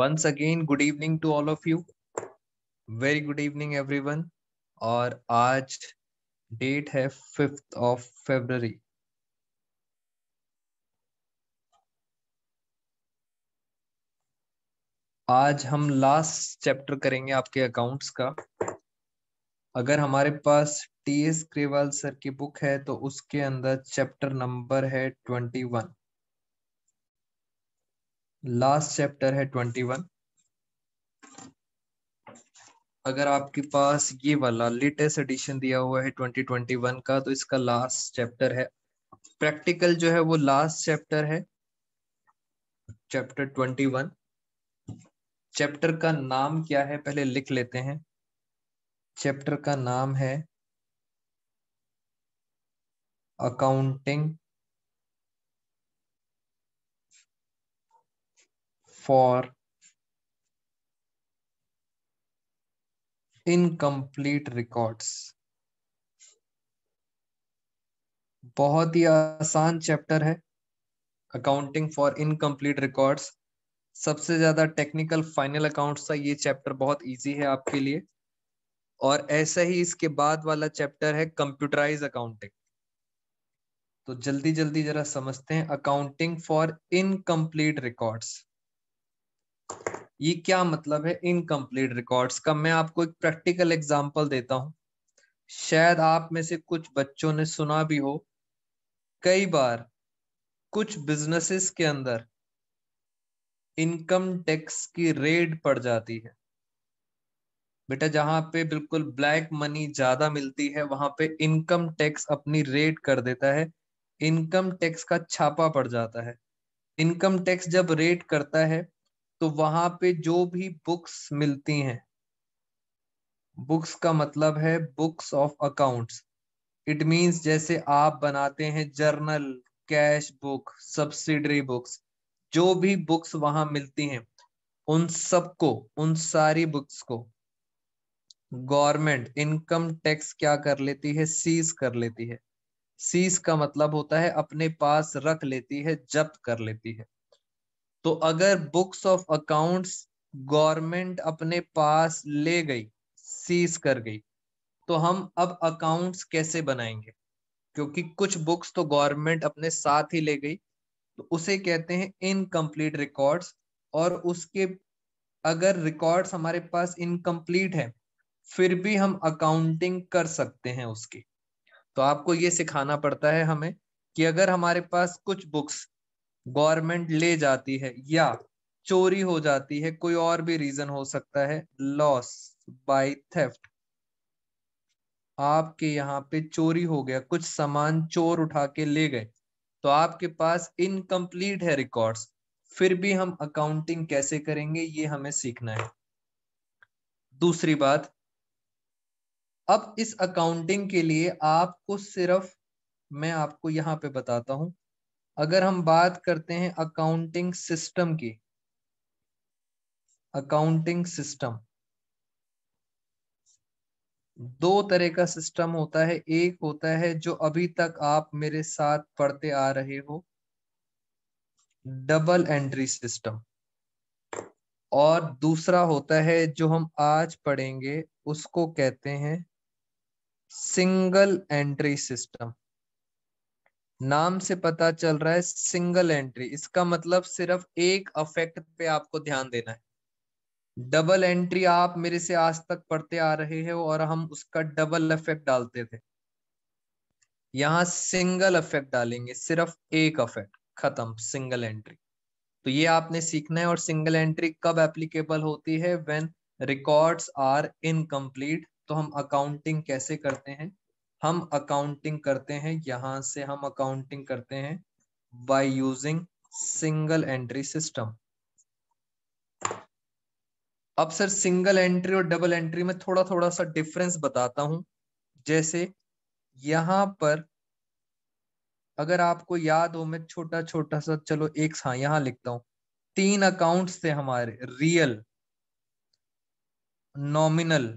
once again good evening to all of you very good evening everyone और आज date है fifth of February आज हम last chapter करेंगे आपके अकाउंट्स का अगर हमारे पास टी एस ग्रेवाल सर की बुक है तो उसके अंदर चैप्टर नंबर है ट्वेंटी वन लास्ट चैप्टर है ट्वेंटी वन अगर आपके पास ये वाला लेटेस्ट एडिशन दिया हुआ है ट्वेंटी ट्वेंटी वन का तो इसका लास्ट चैप्टर है प्रैक्टिकल जो है वो लास्ट चैप्टर है चैप्टर ट्वेंटी वन चैप्टर का नाम क्या है पहले लिख लेते हैं चैप्टर का नाम है अकाउंटिंग for इनकम्प्लीट रिकॉर्ड्स बहुत ही आसान चैप्टर है अकाउंटिंग फॉर इनकम्प्लीट रिकॉर्ड्स सबसे ज्यादा टेक्निकल फाइनल अकाउंट्स का ये चैप्टर बहुत इजी है आपके लिए और ऐसा ही इसके बाद वाला चैप्टर है कंप्यूटराइज अकाउंटिंग तो जल्दी जल्दी जरा समझते हैं अकाउंटिंग फॉर इनकम्प्लीट रिकॉर्ड्स ये क्या मतलब है इनकम्प्लीट रिकॉर्ड्स का मैं आपको एक प्रैक्टिकल एग्जांपल देता हूं शायद आप में से कुछ बच्चों ने सुना भी हो कई बार कुछ बिजनेसेस के अंदर इनकम टैक्स की रेड पड़ जाती है बेटा जहां पे बिल्कुल ब्लैक मनी ज्यादा मिलती है वहां पे इनकम टैक्स अपनी रेट कर देता है इनकम टैक्स का छापा पड़ जाता है इनकम टैक्स जब रेट करता है तो वहां पे जो भी बुक्स मिलती हैं बुक्स का मतलब है books of accounts it means जैसे आप बनाते हैं journal cash book subsidiary books जो भी बुक्स वहां मिलती हैं उन सबको उन सारी बुक्स को गवर्नमेंट इनकम टैक्स क्या कर लेती है सीज कर लेती है सीज का मतलब होता है अपने पास रख लेती है जब्त कर लेती है तो अगर बुक्स ऑफ अकाउंट्स गवर्नमेंट अपने पास ले गई सीज कर गई तो हम अब अकाउंट्स कैसे बनाएंगे क्योंकि कुछ बुक्स तो गवर्नमेंट अपने साथ ही ले गई तो उसे कहते हैं इनकम्प्लीट रिकॉर्ड्स और उसके अगर रिकॉर्ड्स हमारे पास इनकम्प्लीट है फिर भी हम अकाउंटिंग कर सकते हैं उसकी तो आपको ये सिखाना पड़ता है हमें कि अगर हमारे पास कुछ बुक्स गवर्नमेंट ले जाती है या चोरी हो जाती है कोई और भी रीजन हो सकता है लॉस बाय थेफ्ट आपके यहाँ पे चोरी हो गया कुछ सामान चोर उठा के ले गए तो आपके पास इनकम्प्लीट है रिकॉर्ड्स फिर भी हम अकाउंटिंग कैसे करेंगे ये हमें सीखना है दूसरी बात अब इस अकाउंटिंग के लिए आपको सिर्फ मैं आपको यहां पे बताता हूं अगर हम बात करते हैं अकाउंटिंग सिस्टम की अकाउंटिंग सिस्टम दो तरह का सिस्टम होता है एक होता है जो अभी तक आप मेरे साथ पढ़ते आ रहे हो डबल एंट्री सिस्टम और दूसरा होता है जो हम आज पढ़ेंगे उसको कहते हैं सिंगल एंट्री सिस्टम नाम से पता चल रहा है सिंगल एंट्री इसका मतलब सिर्फ एक अफेक्ट पे आपको ध्यान देना है डबल एंट्री आप मेरे से आज तक पढ़ते आ रहे हैं और हम उसका डबल अफेक्ट डालते थे यहाँ सिंगल अफेक्ट डालेंगे सिर्फ एक अफेक्ट खत्म सिंगल एंट्री तो ये आपने सीखना है और सिंगल एंट्री कब एप्लीकेबल होती है व्हेन रिकॉर्ड्स आर इनकम्प्लीट तो हम अकाउंटिंग कैसे करते हैं हम अकाउंटिंग करते हैं यहां से हम अकाउंटिंग करते हैं by using single entry system अब सर सिंगल एंट्री और डबल एंट्री में थोड़ा थोड़ा सा डिफरेंस बताता हूं जैसे यहां पर अगर आपको याद हो मैं छोटा छोटा सा चलो एक हाँ यहां लिखता हूं तीन अकाउंट्स थे हमारे रियल नॉमिनल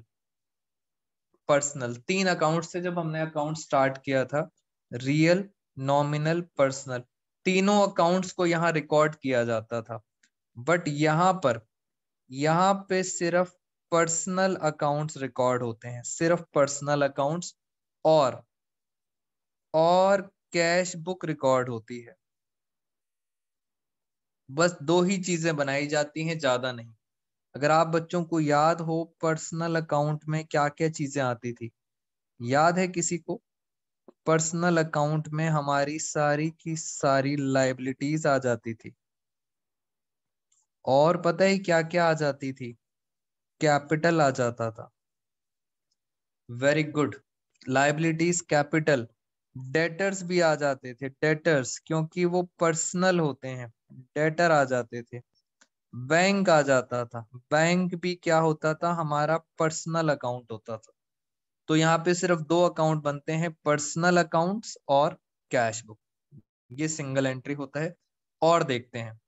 पर्सनल तीन अकाउंट से जब हमने अकाउंट स्टार्ट किया था रियल नॉमिनल पर्सनल तीनों अकाउंट्स को यहाँ रिकॉर्ड किया जाता था बट यहाँ पर यहाँ पे सिर्फ पर्सनल अकाउंट्स रिकॉर्ड होते हैं सिर्फ पर्सनल अकाउंट्स और और कैश बुक रिकॉर्ड होती है बस दो ही चीजें बनाई जाती हैं ज्यादा नहीं अगर आप बच्चों को याद हो पर्सनल अकाउंट में क्या क्या चीजें आती थी याद है किसी को पर्सनल अकाउंट में हमारी सारी की सारी लाइबिलिटीज आ जाती थी और पता ही क्या क्या आ जाती थी कैपिटल आ जाता था very good liabilities capital debtors भी आ जाते थे डेटर्स क्योंकि वो पर्सनल होते हैं डेटर आ जाते थे बैंक आ जाता था बैंक भी क्या होता था हमारा पर्सनल अकाउंट होता था तो यहाँ पे सिर्फ दो अकाउंट बनते हैं पर्सनल अकाउंट्स और कैश बुक ये सिंगल एंट्री होता है और देखते हैं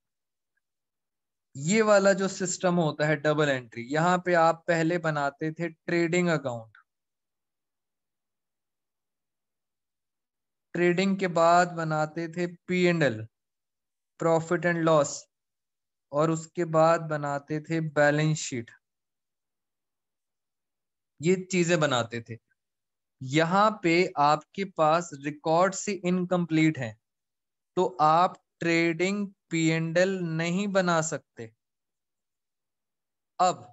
ये वाला जो सिस्टम होता है डबल एंट्री यहाँ पे आप पहले बनाते थे ट्रेडिंग अकाउंट ट्रेडिंग के बाद बनाते थे P and L profit and loss और उसके बाद बनाते थे बैलेंस शीट ये चीजें बनाते थे यहाँ पे आपके पास रिकॉर्ड से इनकम्प्लीट है तो आप ट्रेडिंग पीएनडल नहीं बना सकते अब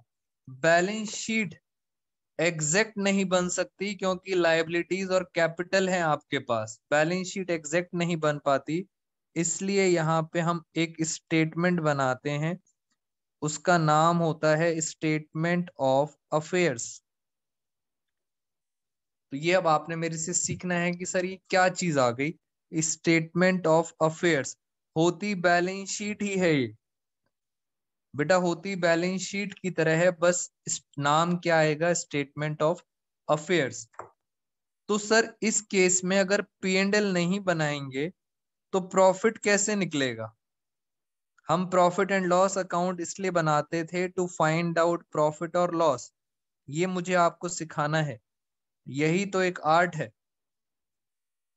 बैलेंस शीट एग्जैक्ट नहीं बन सकती क्योंकि लाइबिलिटीज और कैपिटल है आपके पास बैलेंस शीट एग्जैक्ट नहीं बन पाती इसलिए यहाँ पे हम एक स्टेटमेंट बनाते हैं उसका नाम होता है स्टेटमेंट ऑफ अफेयर्स तो ये अब आपने मेरे से सीखना है कि सर ये क्या चीज आ गई स्टेटमेंट ऑफ अफेयर्स होती बैलेंस शीट ही है ये बेटा होती बैलेंस शीट की तरह है बस नाम क्या आएगा स्टेटमेंट ऑफ अफेयर्स तो सर इस केस में अगर पी एंड एल नहीं बनाएंगे तो प्रॉफिट कैसे निकलेगा हम प्रॉफिट एंड लॉस अकाउंट इसलिए बनाते थे टू फाइंड आउट प्रॉफिट और लॉस ये मुझे आपको सिखाना है यही तो एक आर्ट है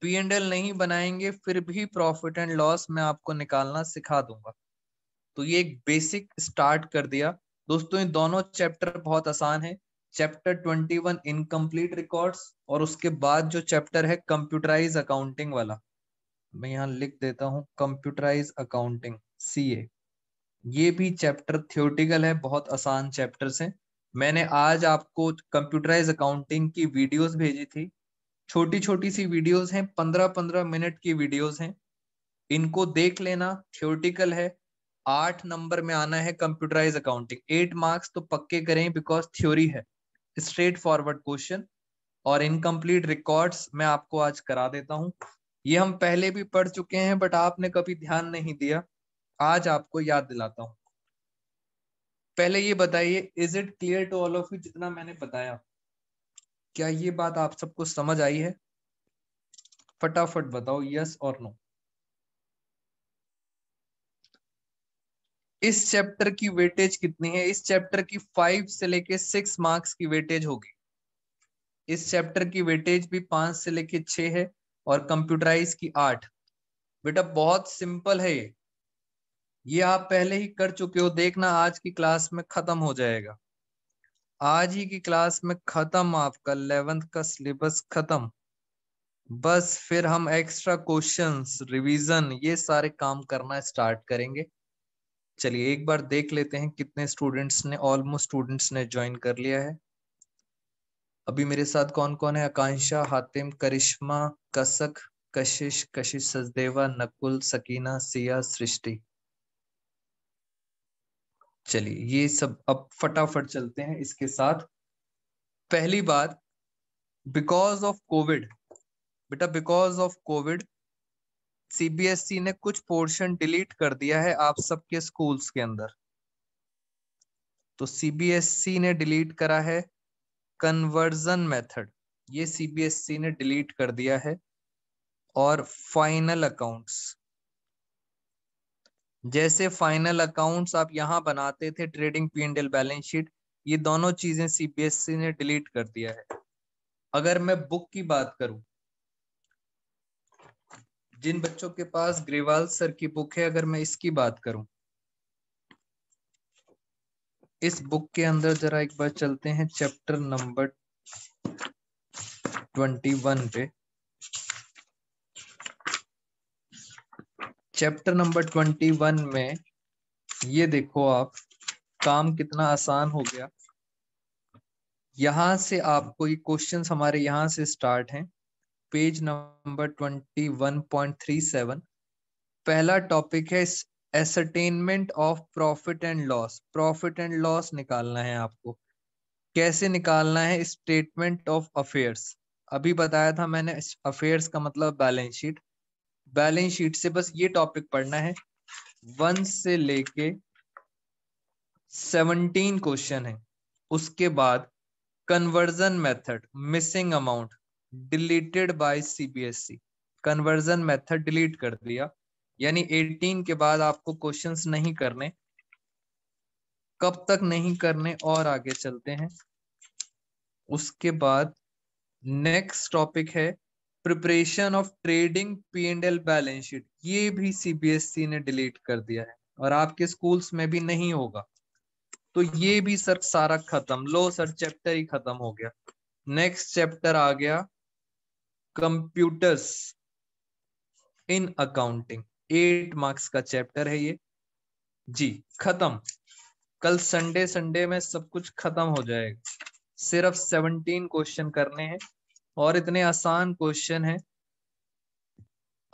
पी एंड एल नहीं बनाएंगे फिर भी प्रॉफिट एंड लॉस मैं आपको निकालना सिखा दूंगा तो ये एक बेसिक स्टार्ट कर दिया दोस्तों ये दोनों चैप्टर बहुत आसान है chapter twenty one incomplete records और उसके बाद जो चैप्टर है कंप्यूटराइज अकाउंटिंग वाला मैं यहाँ लिख देता हूँ कंप्यूटराइज अकाउंटिंग ए ये भी चैप्टर थियोटिकल है बहुत आसान चैप्टर है मैंने आज आपको कंप्यूटराइज अकाउंटिंग की वीडियोस भेजी थी छोटी छोटी सी वीडियोस हैं पंद्रह पंद्रह मिनट की वीडियोस हैं इनको देख लेना थियोटिकल है आठ नंबर में आना है कंप्यूटराइज अकाउंटिंग एट मार्क्स तो पक्के करें बिकॉज थ्योरी है स्ट्रेट फॉरवर्ड क्वेश्चन और इनकम्प्लीट रिकॉर्ड्स मैं आपको आज करा देता हूँ ये हम पहले भी पढ़ चुके हैं बट आपने कभी ध्यान नहीं दिया आज आपको याद दिलाता हूं पहले ये बताइए is it clear to all of you जितना मैंने बताया क्या ये बात आप सबको समझ आई है फटाफट बताओ यस और नो इस चैप्टर की वेटेज कितनी है इस चैप्टर की फाइव से लेके सिक्स मार्क्स की वेटेज होगी इस चैप्टर की वेटेज भी पांच से लेके छह है और कंप्यूटराइज की आर्ट बेटा बहुत सिंपल है ये आप पहले ही कर चुके हो देखना आज की क्लास में खत्म हो जाएगा आज ही की क्लास में खत्म आपका लेवंथ का सिलेबस खत्म बस फिर हम एक्स्ट्रा क्वेश्चंस रिवीजन ये सारे काम करना स्टार्ट करेंगे चलिए एक बार देख लेते हैं कितने स्टूडेंट्स ने ऑलमोस्ट स्टूडेंट्स ने ज्वाइन कर लिया है अभी मेरे साथ कौन कौन है आकांक्षा हातिम करिश्मा कसक कशिश कशिश सजदेवा नकुल सकीना सिया सृष्टि चलिए ये सब अब फटाफट चलते हैं इसके साथ पहली बात बिकॉज ऑफ कोविड बेटा बिकॉज ऑफ कोविड सीबीएसई ने कुछ पोर्शन डिलीट कर दिया है आप सबके स्कूल्स के अंदर तो सीबीएसई e ने डिलीट करा है कन्वर्जन मेथड ये सीबीएसई e ने डिलीट कर दिया है और फाइनल अकाउंट्स जैसे फाइनल अकाउंट्स आप यहां बनाते थे trading P and L balance sheet ये दोनों चीजें सीबीएसई e ने डिलीट कर दिया है अगर मैं बुक की बात करूं जिन बच्चों के पास ग्रेवाल सर की बुक है अगर मैं इसकी बात करूं इस बुक के अंदर जरा एक बार चलते हैं चैप्टर नंबर ट्वेंटी वन पे चैप्टर नंबर ट्वेंटी वन में ये देखो आप काम कितना आसान हो गया यहां से आपको ये क्वेश्चन हमारे यहां से स्टार्ट हैं page number twenty one point three seven पहला टॉपिक है ascertainment of profit and loss profit and loss निकालना है आपको कैसे निकालना है स्टेटमेंट ऑफ अफेयर्स अभी बताया था मैंने अफेयर्स का मतलब बैलेंस शीट बैलेंस शीट से बस ये टॉपिक पढ़ना है वन से लेके सेवनटीन क्वेश्चन है उसके बाद conversion method missing amount deleted by CBSE conversion method delete कर दिया यानी 18 के बाद आपको क्वेश्चंस नहीं करने कब तक नहीं करने और आगे चलते हैं उसके बाद नेक्स्ट टॉपिक है preparation of trading P and L balance sheet ये भी सीबीएसई e ने डिलीट कर दिया है और आपके स्कूल्स में भी नहीं होगा तो ये भी सर सारा खत्म लो सर चैप्टर ही खत्म हो गया नेक्स्ट चैप्टर आ गया computers in accounting eight marks का चैप्टर है ये जी खत्म कल संडे संडे में सब कुछ खत्म हो जाएगा सिर्फ सेवनटीन क्वेश्चन करने हैं और इतने आसान क्वेश्चन हैं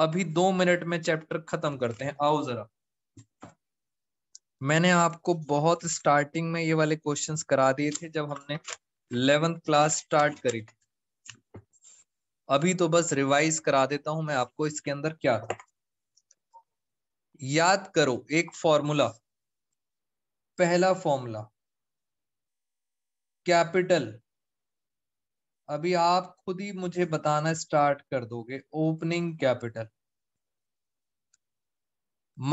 अभी दो मिनट में चैप्टर खत्म करते हैं आओ जरा मैंने आपको बहुत स्टार्टिंग में ये वाले क्वेश्चंस करा दिए थे जब हमने इलेवेंथ क्लास स्टार्ट करी थी अभी तो बस रिवाइज करा देता हूं मैं आपको इसके अंदर क्या था याद करो एक फॉर्मूला पहला फॉर्मूला कैपिटल अभी आप खुद ही मुझे बताना स्टार्ट कर दोगे ओपनिंग कैपिटल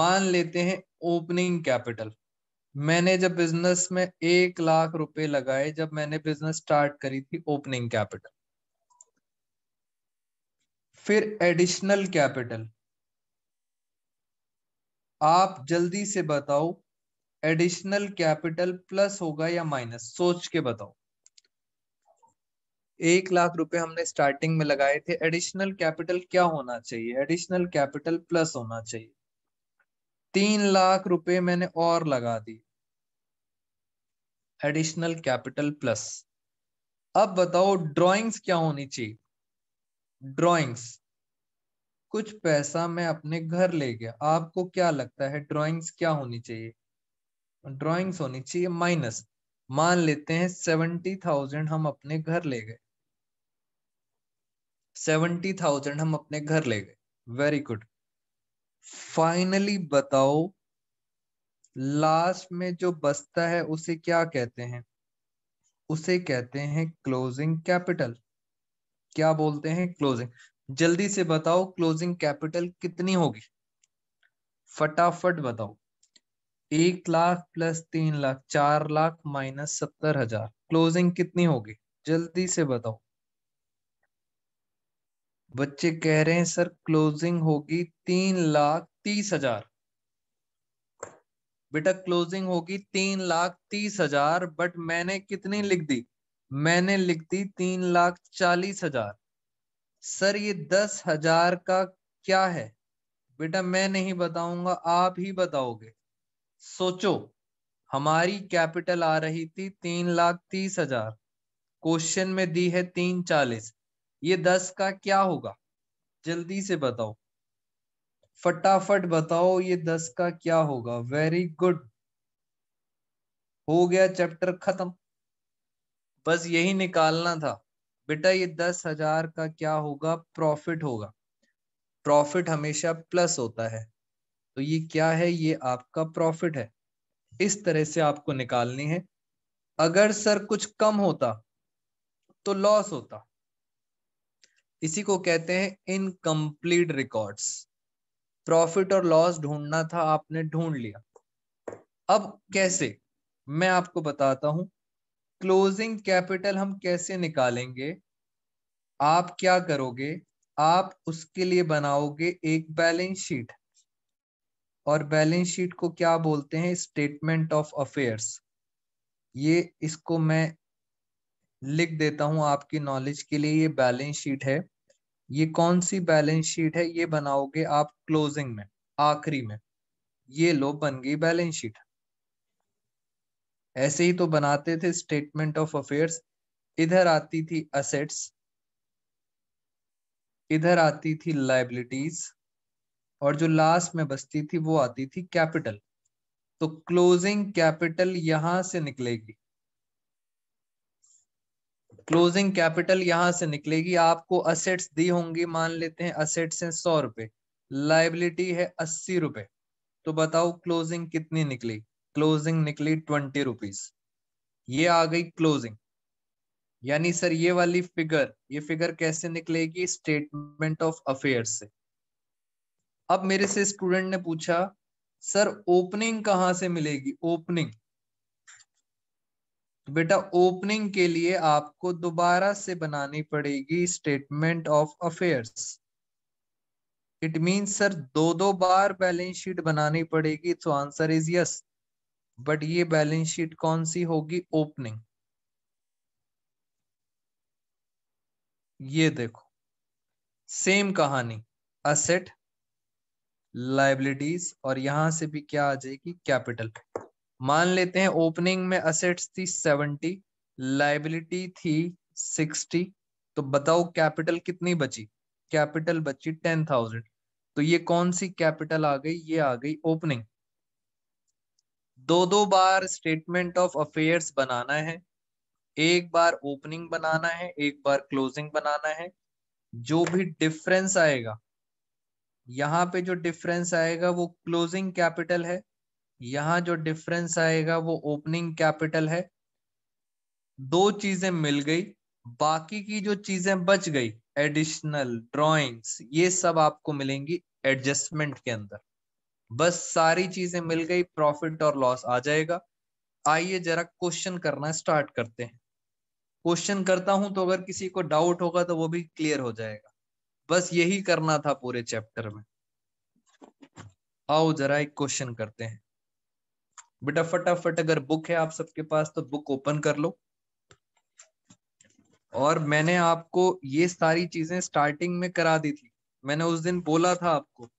मान लेते हैं ओपनिंग कैपिटल मैंने जब बिजनेस में एक लाख रुपए लगाए जब मैंने बिजनेस स्टार्ट करी थी ओपनिंग कैपिटल फिर एडिशनल कैपिटल आप जल्दी से बताओ एडिशनल कैपिटल प्लस होगा या माइनस सोच के बताओ एक लाख रुपए हमने स्टार्टिंग में लगाए थे एडिशनल कैपिटल क्या होना चाहिए एडिशनल कैपिटल प्लस होना चाहिए तीन लाख रुपए मैंने और लगा दी एडिशनल कैपिटल प्लस अब बताओ ड्राइंग्स क्या होनी चाहिए ड्राइंग्स कुछ पैसा मैं अपने घर ले गया आपको क्या लगता है ड्रॉइंग्स क्या होनी चाहिए ड्रॉइंग्स होनी चाहिए माइनस मान लेते हैं सेवेंटी थाउजेंड हम अपने घर ले गए सेवेंटी थाउजेंड हम अपने घर ले गए वेरी गुड फाइनली बताओ लास्ट में जो बचता है उसे क्या कहते हैं उसे कहते हैं क्लोजिंग कैपिटल क्या बोलते हैं क्लोजिंग जल्दी से बताओ क्लोजिंग कैपिटल कितनी होगी फटाफट बताओ एक लाख प्लस तीन लाख चार लाख माइनस सत्तर हजार क्लोजिंग कितनी होगी जल्दी से बताओ बच्चे कह रहे हैं सर क्लोजिंग होगी तीन लाख तीस हजार बेटा क्लोजिंग होगी तीन लाख तीस हजार बट मैंने कितनी लिख दी मैंने लिख दी तीन लाख चालीस हजार सर ये दस हजार का क्या है बेटा मैं नहीं बताऊंगा आप ही बताओगे सोचो हमारी कैपिटल आ रही थी तीन लाख तीस हजार क्वेश्चन में दी है तीन चालीस ये दस का क्या होगा जल्दी से बताओ फटाफट बताओ ये दस का क्या होगा वेरी गुड हो गया चैप्टर खत्म बस यही निकालना था बेटा ये दस हजार का क्या होगा प्रॉफिट होगा प्रॉफिट हमेशा प्लस होता है तो ये क्या है ये आपका प्रॉफिट है इस तरह से आपको निकालनी है अगर सर कुछ कम होता तो लॉस होता इसी को कहते हैं इनकम्प्लीट रिकॉर्ड्स प्रॉफिट और लॉस ढूंढना था आपने ढूंढ लिया अब कैसे मैं आपको बताता हूं क्लोजिंग कैपिटल हम कैसे निकालेंगे आप क्या करोगे आप उसके लिए बनाओगे एक बैलेंस शीट और बैलेंस शीट को क्या बोलते हैं स्टेटमेंट ऑफ अफेयर्स ये इसको मैं लिख देता हूं आपकी नॉलेज के लिए ये बैलेंस शीट है ये कौन सी बैलेंस शीट है ये बनाओगे आप क्लोजिंग में आखिरी में ये लो बन गई बैलेंस शीट ऐसे ही तो बनाते थे स्टेटमेंट ऑफ अफेयर्स इधर आती थी असेट्स इधर आती थी लाइबिलिटीज और जो लास्ट में बचती थी वो आती थी कैपिटल तो क्लोजिंग कैपिटल यहां से निकलेगी क्लोजिंग कैपिटल यहां से निकलेगी आपको असेट्स दी होंगी मान लेते हैं असेट्स हैं सौ रुपए लाइबिलिटी है अस्सी रुपए तो बताओ क्लोजिंग कितनी निकलेगी क्लोजिंग निकली ट्वेंटी रुपीज ये आ गई क्लोजिंग यानी सर ये वाली फिगर ये फिगर कैसे निकलेगी स्टेटमेंट ऑफ अफेयर से अब मेरे से स्टूडेंट ने पूछा सर ओपनिंग कहां से मिलेगी ओपनिंग तो बेटा ओपनिंग के लिए आपको दोबारा से बनानी पड़ेगी statement of affairs it mean sir दो दो बार बैलेंस शीट बनानी पड़ेगी तो आंसर इज यस बट ये बैलेंस शीट कौन सी होगी ओपनिंग ये देखो सेम कहानी असेट लाइबिलिटीज और यहां से भी क्या आ जाएगी कैपिटल मान लेते हैं ओपनिंग में असेट्स थी सेवेंटी लाइबिलिटी थी सिक्सटी तो बताओ कैपिटल कितनी बची कैपिटल बची टेन थाउजेंड तो ये कौन सी कैपिटल आ गई ये आ गई ओपनिंग दो दो बार स्टेटमेंट ऑफ अफेयर्स बनाना है एक बार ओपनिंग बनाना है एक बार क्लोजिंग बनाना है जो भी डिफरेंस आएगा यहाँ पे जो डिफरेंस आएगा वो क्लोजिंग कैपिटल है यहाँ जो डिफरेंस आएगा वो ओपनिंग कैपिटल है दो चीजें मिल गई बाकी की जो चीजें बच गई एडिशनल ड्रॉइंग्स ये सब आपको मिलेंगी एडजस्टमेंट के अंदर बस सारी चीजें मिल गई प्रॉफिट और लॉस आ जाएगा आइए जरा क्वेश्चन करना स्टार्ट करते हैं क्वेश्चन करता हूं तो अगर किसी को डाउट होगा तो वो भी क्लियर हो जाएगा बस यही करना था पूरे चैप्टर में आओ जरा एक क्वेश्चन करते हैं बेटा फटाफट अगर बुक है आप सबके पास तो बुक ओपन कर लो और मैंने आपको ये सारी चीजें स्टार्टिंग में करा दी थी मैंने उस दिन बोला था आपको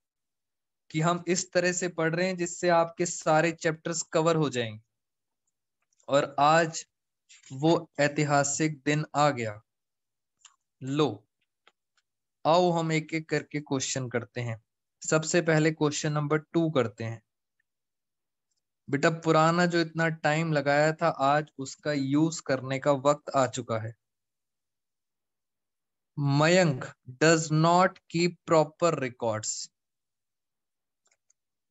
कि हम इस तरह से पढ़ रहे हैं जिससे आपके सारे चैप्टर्स कवर हो जाएंगे और आज वो ऐतिहासिक दिन आ गया लो आओ हम एक एक करके क्वेश्चन करते हैं सबसे पहले क्वेश्चन नंबर टू करते हैं बेटा पुराना जो इतना टाइम लगाया था आज उसका यूज करने का वक्त आ चुका है Mayank does not keep proper records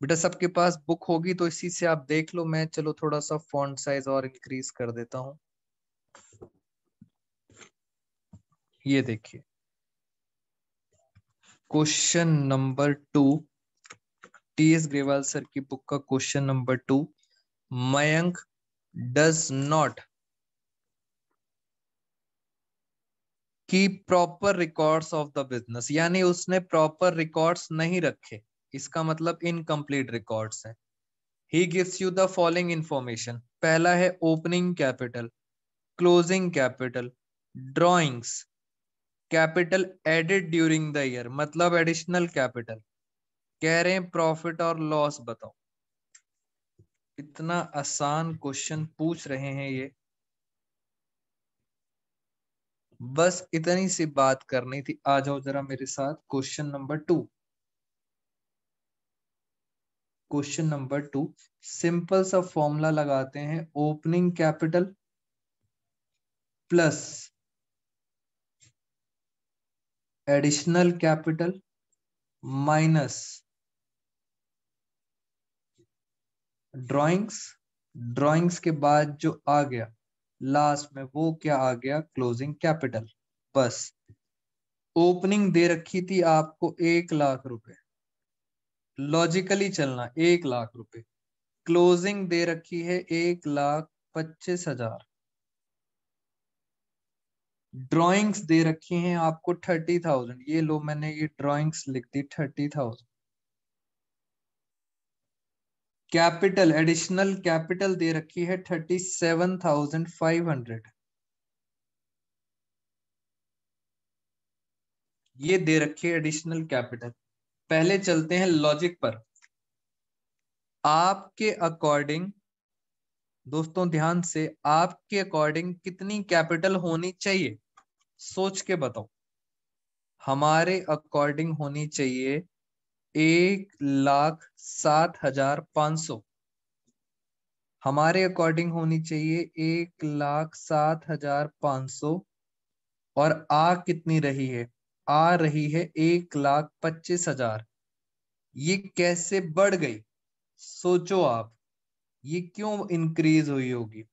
बेटा सबके पास बुक होगी तो इसी से आप देख लो मैं चलो थोड़ा सा फॉन्ट साइज और इंक्रीज कर देता हूं ये देखिए question number two T S Grewal sir की बुक का question number two Mayank does not keep proper records of the business यानी उसने प्रॉपर रिकॉर्ड्स नहीं रखे इसका मतलब इनकम्प्लीट रिकॉर्ड्स है he gives you the following information पहला है opening capital closing capital drawings capital added during the year मतलब एडिशनल कैपिटल कह रहे हैं प्रॉफिट और लॉस बताओ इतना आसान क्वेश्चन पूछ रहे हैं ये बस इतनी सी बात करनी थी आ जाओ जरा मेरे साथ question number two question number two simple सा फॉर्मूला लगाते हैं opening capital plus additional capital minus drawings drawings के बाद जो आ गया लास्ट में वो क्या आ गया क्लोजिंग कैपिटल बस ओपनिंग दे रखी थी आपको एक लाख रुपए लॉजिकली चलना एक लाख रुपए क्लोजिंग दे रखी है एक लाख पच्चीस हजार ड्रॉइंग्स दे रखी हैं आपको थर्टी थाउजेंड ये लो मैंने ये ड्रॉइंग्स लिख दी thirty thousand capital additional capital दे रखी है thirty seven thousand five hundred ये दे रखी है एडिशनल कैपिटल पहले चलते हैं लॉजिक पर आपके अकॉर्डिंग दोस्तों ध्यान से आपके अकॉर्डिंग कितनी कैपिटल होनी चाहिए सोच के बताओ हमारे अकॉर्डिंग होनी चाहिए एक लाख सात हजार पांच सौ हमारे अकॉर्डिंग होनी चाहिए एक लाख सात हजार पांच सौ और आ कितनी रही है आ रही है एक लाख पच्चीस हजार ये कैसे बढ़ गई सोचो आप ये क्यों इंक्रीज हुई होगी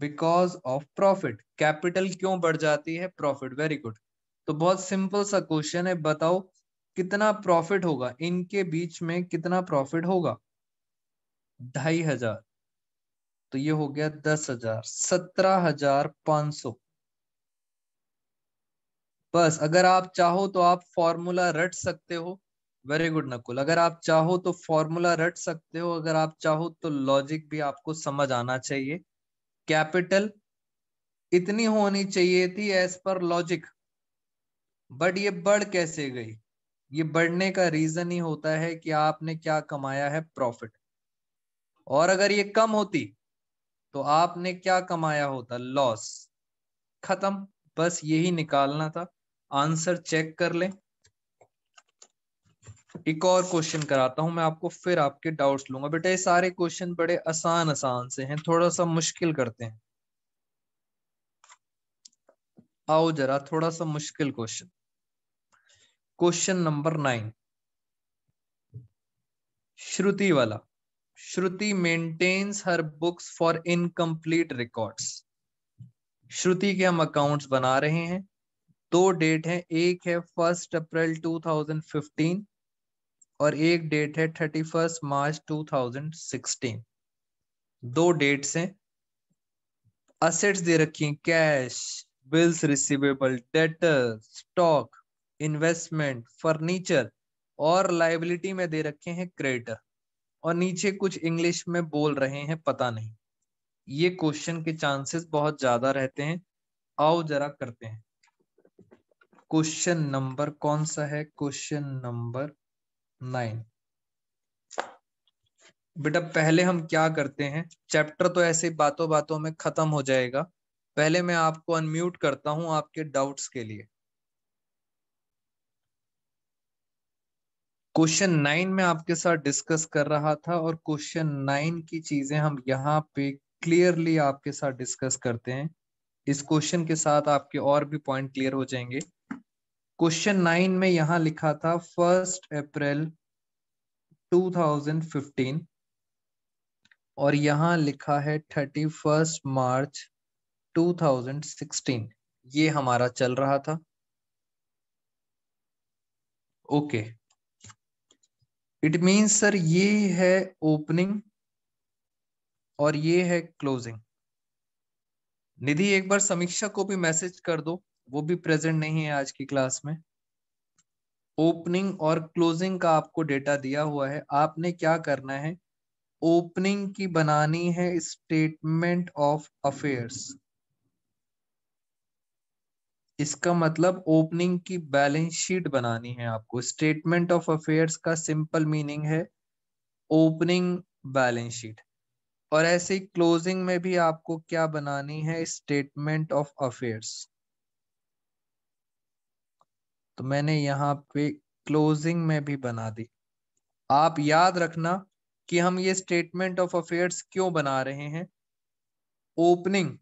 बिकॉज ऑफ प्रॉफिट कैपिटल क्यों बढ़ जाती है प्रॉफिट वेरी गुड तो बहुत सिंपल सा क्वेश्चन है बताओ कितना प्रॉफिट होगा इनके बीच में कितना प्रॉफिट होगा ढाई हजार तो ये हो गया दस हजार सत्रह हजार पांच सौ बस अगर आप चाहो तो आप फॉर्मूला रट सकते हो वेरी गुड नकुल अगर आप चाहो तो फॉर्मूला रट सकते हो अगर आप चाहो तो लॉजिक भी आपको समझ आना चाहिए कैपिटल इतनी होनी चाहिए थी एज पर लॉजिक बट ये बढ़ कैसे गई ये बढ़ने का रीजन ही होता है कि आपने क्या कमाया है प्रॉफिट और अगर ये कम होती तो आपने क्या कमाया होता लॉस खत्म बस यही निकालना था आंसर चेक कर लें एक और क्वेश्चन कराता हूं मैं आपको फिर आपके डाउट्स लूंगा बेटा ये सारे क्वेश्चन बड़े आसान आसान से हैं थोड़ा सा मुश्किल करते हैं आओ जरा थोड़ा सा मुश्किल question question number nine Shruti वाला Shruti maintains her books for incomplete records Shruti के हम अकाउंट्स बना रहे हैं दो डेट है एक है फर्स्ट अप्रैल 2015 और एक डेट है थर्टी फर्स्ट मार्च 2016 दो डेट्स हैं असेट्स दे रखी हैं cash bills receivable debtor stock investment furniture और लाइबिलिटी में दे रखे हैं क्रेडिटर और नीचे कुछ इंग्लिश में बोल रहे हैं पता नहीं ये क्वेश्चन के चांसेस बहुत ज्यादा रहते हैं आओ जरा करते हैं क्वेश्चन नंबर कौन सा है क्वेश्चन नंबर नाइन बेटा पहले हम क्या करते हैं चैप्टर तो ऐसे बातों बातों में खत्म हो जाएगा पहले मैं आपको अनम्यूट करता हूं आपके डाउट्स के लिए क्वेश्चन नाइन में आपके साथ डिस्कस कर रहा था और क्वेश्चन नाइन की चीजें हम यहाँ पे क्लियरली आपके साथ डिस्कस करते हैं इस क्वेश्चन के साथ आपके और भी पॉइंट क्लियर हो जाएंगे क्वेश्चन नाइन में यहां लिखा था फर्स्ट अप्रैल 2015 और यहां लिखा है थर्टी फर्स्ट मार्च 2016 ये हमारा चल रहा था ओके इट मीन्स सर ये है ओपनिंग और ये है क्लोजिंग निधि एक बार समीक्षा को भी मैसेज कर दो वो भी प्रेजेंट नहीं है आज की क्लास में ओपनिंग और क्लोजिंग का आपको डेटा दिया हुआ है आपने क्या करना है ओपनिंग की बनानी है स्टेटमेंट ऑफ अफेयर्स इसका मतलब ओपनिंग की बैलेंस शीट बनानी है आपको स्टेटमेंट ऑफ अफेयर्स का सिंपल मीनिंग है ओपनिंग बैलेंस शीट और ऐसे ही क्लोजिंग में भी आपको क्या बनानी है स्टेटमेंट ऑफ अफेयर्स तो मैंने यहाँ पे क्लोजिंग में भी बना दी आप याद रखना कि हम ये स्टेटमेंट ऑफ अफेयर्स क्यों बना रहे हैं opening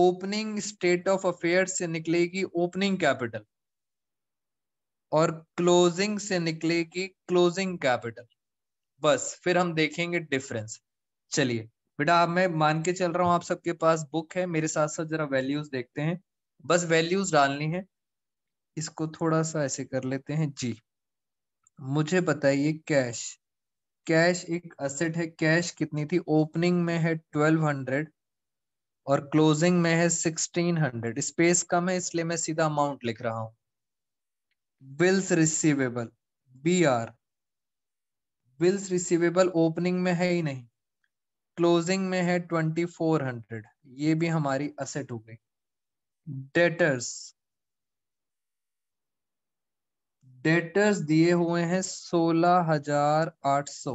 opening state of affairs से निकलेगी ओपनिंग कैपिटल और क्लोजिंग से निकलेगी क्लोजिंग कैपिटल बस फिर हम देखेंगे डिफरेंस चलिए बेटा आप मैं मान के चल रहा हूं आप सबके पास बुक है मेरे साथ साथ जरा वैल्यूज देखते हैं बस वैल्यूज डालनी है इसको थोड़ा सा ऐसे कर लेते हैं जी मुझे बताइए कैश कैश एक असेट है कैश कितनी थी ओपनिंग में है ट्वेल्व हंड्रेड और क्लोजिंग में है सिक्सटीन हंड्रेड स्पेस कम है इसलिए मैं सीधा अमाउंट लिख रहा हूं bills receivable B R bills receivable opening में है ही नहीं क्लोजिंग में है ट्वेंटी फोर हंड्रेड ये भी हमारी असेट हो गई डेटर्स डेटर्स दिए हुए हैं सोलह हजार आठ सौ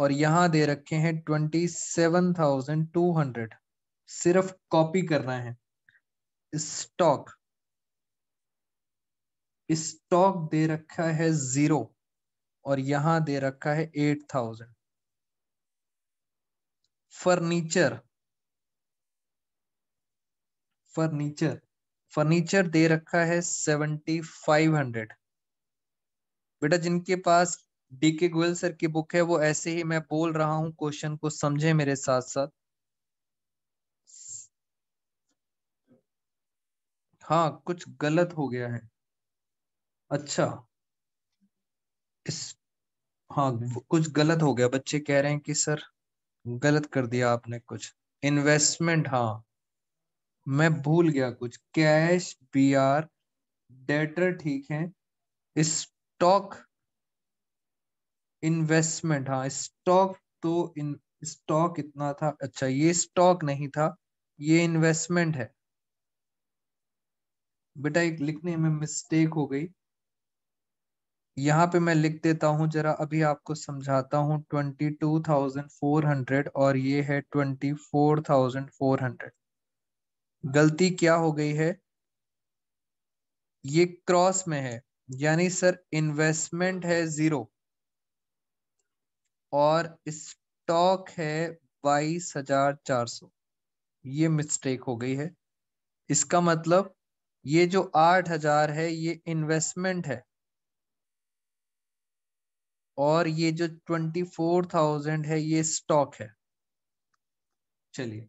और यहां दे रखे हैं twenty seven thousand two hundred सिर्फ कॉपी करना है स्टॉक स्टॉक दे रखा है जीरो और यहां दे रखा है eight thousand furniture furniture furniture दे रखा है सेवेंटी फाइव हंड्रेड बेटा जिनके पास डी के गोयल सर की बुक है वो ऐसे ही मैं बोल रहा हूं क्वेश्चन को समझे मेरे साथ साथ हाँ कुछ गलत हो गया है अच्छा इस हाँ कुछ गलत हो गया बच्चे कह रहे हैं कि सर गलत कर दिया आपने कुछ इन्वेस्टमेंट हाँ मैं भूल गया कुछ कैश बी आर डेटर ठीक है स्टॉक इन्वेस्टमेंट हाँ स्टॉक तो इन स्टॉक इतना था अच्छा ये स्टॉक नहीं था ये इन्वेस्टमेंट है बेटा एक लिखने में मिस्टेक हो गई यहाँ पे मैं लिख देता हूँ जरा अभी आपको समझाता हूँ twenty two thousand four hundred और ये है twenty four thousand four hundred गलती क्या हो गई है ये क्रॉस में है यानी सर इन्वेस्टमेंट है जीरो और स्टॉक है बाईस हजार चार सौ ये मिस्टेक हो गई है इसका मतलब ये जो आठ हजार है ये इन्वेस्टमेंट है और ये जो ट्वेंटी फोर थाउजेंड है ये स्टॉक है चलिए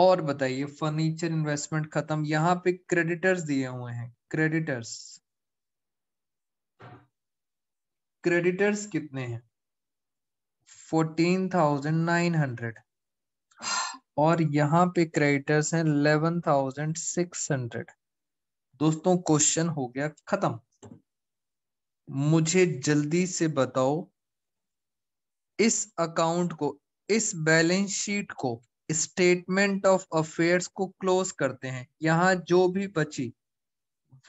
और बताइए फर्नीचर इन्वेस्टमेंट खत्म यहां पे क्रेडिटर्स दिए हुए हैं क्रेडिटर्स क्रेडिटर्स कितने हैं फोर्टीन थाउजेंड नाइन हंड्रेड और यहां पे क्रेडिटर्स हैं इलेवन थाउजेंड सिक्स हंड्रेड दोस्तों क्वेश्चन हो गया खत्म मुझे जल्दी से बताओ इस अकाउंट को इस बैलेंस शीट को स्टेटमेंट ऑफ अफेयर्स को क्लोज करते हैं यहां जो भी बची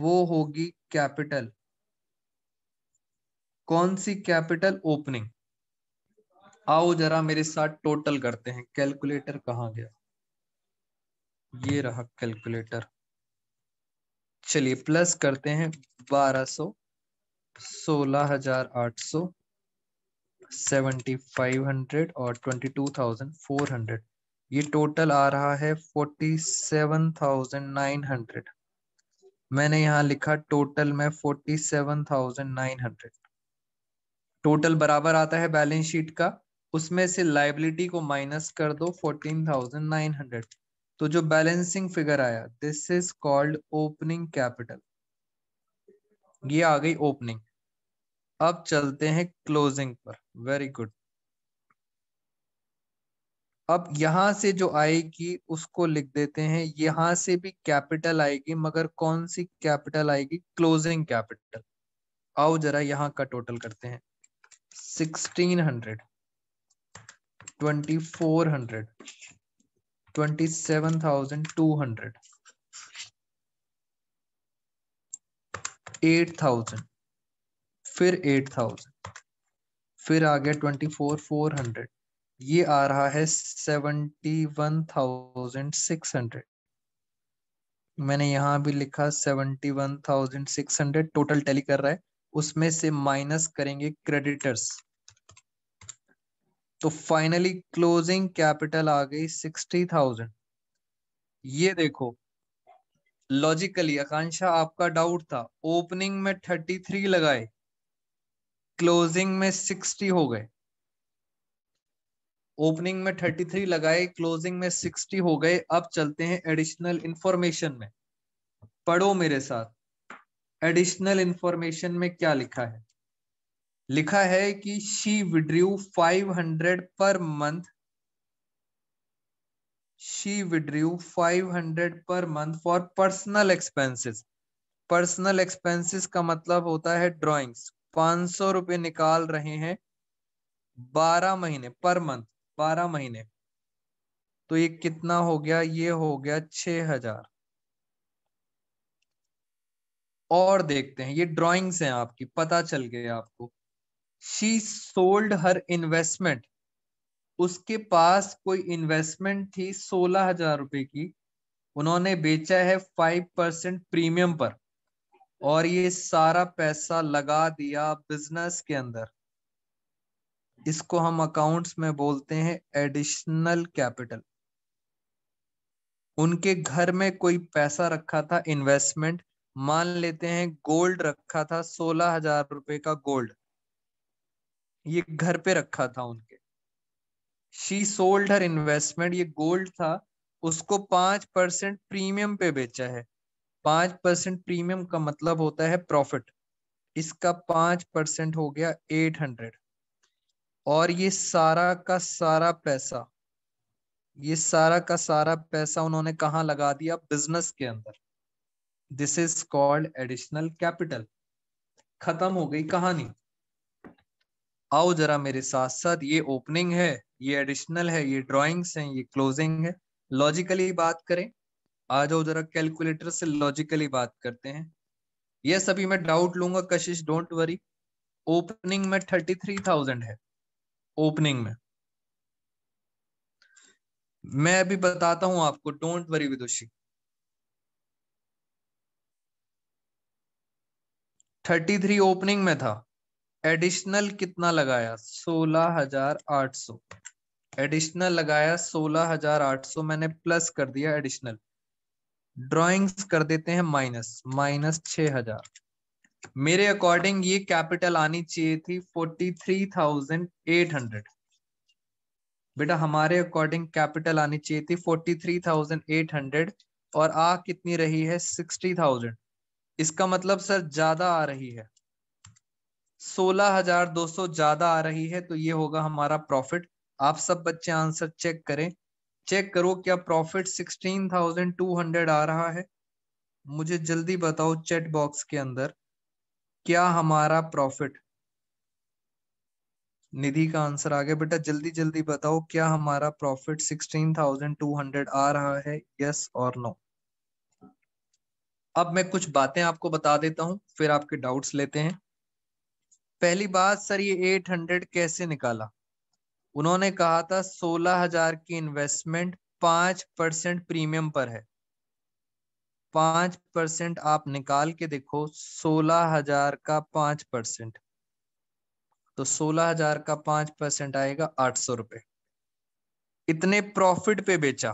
वो होगी कैपिटल कौन सी कैपिटल ओपनिंग आओ जरा मेरे साथ टोटल करते हैं कैलकुलेटर कहाँ गया ये रहा कैलकुलेटर चलिए प्लस करते हैं बारह सो सोलह हजार आठ सौ सेवेंटी फाइव हंड्रेड और twenty two thousand four hundred ये टोटल आ रहा है forty seven thousand nine hundred मैंने यहाँ लिखा टोटल में forty seven thousand nine hundred total बराबर आता है बैलेंस शीट का उसमें से लाइबिलिटी को माइनस कर दो फोर्टीन थाउजेंड नाइन हंड्रेड तो जो बैलेंसिंग फिगर आया this is called opening capital ये आ गई ओपनिंग अब चलते हैं क्लोजिंग पर वेरी गुड अब यहाँ से जो आएगी उसको लिख देते हैं यहां से भी कैपिटल आएगी मगर कौन सी कैपिटल आएगी क्लोजिंग कैपिटल आओ जरा यहां का टोटल करते हैं sixteen hundred twenty four hundred twenty seven thousand two hundred eight thousand फिर एट थाउजेंड फिर आ गया ट्वेंटी फोर फोर हंड्रेड ये आ रहा है seventy one thousand six hundred मैंने यहां भी लिखा seventy one thousand six hundred total tally कर रहा है उसमें से माइनस करेंगे क्रेडिटर्स तो फाइनली क्लोजिंग कैपिटल आ गई सिक्सटी थाउजेंड ये देखो लॉजिकली आकांक्षा आपका डाउट था ओपनिंग में थर्टी थ्री लगाए क्लोजिंग में सिक्सटी हो गए ओपनिंग में 33 लगाए क्लोजिंग में 60 हो गए अब चलते हैं एडिशनल इंफॉर्मेशन में पढ़ो मेरे साथ एडिशनल इंफॉर्मेशन में क्या लिखा है लिखा है कि she withdrew 500 per month she withdrew 500 per month for personal expenses personal expenses का मतलब होता है ड्रॉइंग्स पांच सौ रुपए निकाल रहे हैं बारह महीने पर मंथ बारह महीने तो ये कितना हो गया ये हो गया छ हजार और देखते हैं ये ड्रॉइंग्स हैं आपकी पता चल गया आपको शी सोल्ड हर इन्वेस्टमेंट उसके पास कोई इन्वेस्टमेंट थी सोलह हजार रुपए की उन्होंने बेचा है फाइव परसेंट प्रीमियम पर और ये सारा पैसा लगा दिया बिजनेस के अंदर इसको हम अकाउंट्स में बोलते हैं एडिशनल कैपिटल उनके घर में कोई पैसा रखा था इन्वेस्टमेंट मान लेते हैं गोल्ड रखा था सोलह हजार रुपए का गोल्ड ये घर पे रखा था उनके शी सोल्ड हर इन्वेस्टमेंट ये गोल्ड था उसको पांच परसेंट प्रीमियम पे बेचा है पांच परसेंट प्रीमियम का मतलब होता है प्रॉफिट इसका पांच परसेंट हो गया एट हंड्रेड और ये सारा का सारा पैसा ये सारा का सारा पैसा उन्होंने कहा लगा दिया बिजनेस के अंदर this is called additional capital खत्म हो गई कहानी आओ जरा मेरे साथ साथ ये ओपनिंग है ये एडिशनल है ये ड्राइंग्स हैं ये क्लोजिंग है लॉजिकली बात करें आ जाओ जरा कैलकुलेटर से लॉजिकली बात करते हैं यह सभी मैं डाउट लूंगा कशिश डोंट वरी ओपनिंग में थर्टी थ्री थाउजेंड है ओपनिंग में मैं अभी बताता हूं आपको don't worry Vidushi thirty three opening में था एडिशनल कितना लगाया सोलह हजार आठ सौ एडिशनल लगाया सोलह हजार आठ सौ मैंने प्लस कर दिया एडिशनल ड्रॉइंग्स कर देते हैं माइनस माइनस छ हजार मेरे अकॉर्डिंग ये कैपिटल आनी चाहिए थी forty three thousand eight hundred बेटा हमारे अकॉर्डिंग कैपिटल आनी चाहिए थी forty three thousand eight hundred और आ कितनी रही है सिक्सटी थाउजेंड इसका मतलब सर ज्यादा आ रही है सोलह हजार दो सौ ज्यादा आ रही है तो ये होगा हमारा प्रॉफिट आप सब बच्चे आंसर चेक करें चेक करो क्या profit sixteen thousand two hundred आ रहा है मुझे जल्दी बताओ चैट बॉक्स के अंदर क्या हमारा प्रॉफिट निधि का आंसर आ गया बेटा जल्दी जल्दी बताओ क्या हमारा profit sixteen thousand two hundred आ रहा है यस और नो अब मैं कुछ बातें आपको बता देता हूं फिर आपके डाउट्स लेते हैं पहली बात सर ये एट हंड्रेड कैसे निकाला उन्होंने कहा था सोलह हजार की इन्वेस्टमेंट पांच परसेंट प्रीमियम पर है पांच परसेंट आप निकाल के देखो सोलह हजार का पांच परसेंट तो सोलह हजार का पांच परसेंट आएगा आठ सौ रुपए इतने प्रॉफिट पे बेचा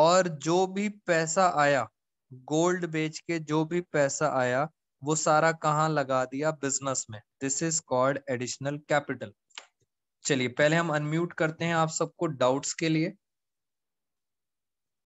और जो भी पैसा आया गोल्ड बेच के जो भी पैसा आया वो सारा कहाँ लगा दिया बिजनेस में this is called additional capital चलिए पहले हम अनम्यूट करते हैं आप सबको डाउट्स के लिए